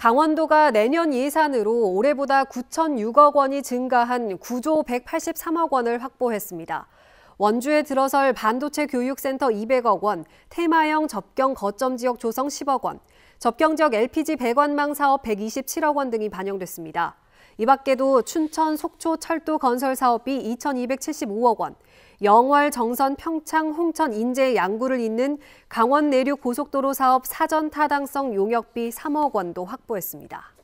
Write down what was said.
강원도가 내년 예산으로 올해보다 9,006억 원이 증가한 9조 183억 원을 확보했습니다. 원주에 들어설 반도체 교육센터 200억 원, 테마형 접경 거점 지역 조성 10억 원, 접경 지 LPG 배관망 사업 127억 원 등이 반영됐습니다. 이 밖에도 춘천 속초 철도 건설 사업비 2,275억 원, 영월 정선 평창 홍천 인제 양구를 잇는 강원 내륙 고속도로 사업 사전 타당성 용역비 3억 원도 확보했습니다.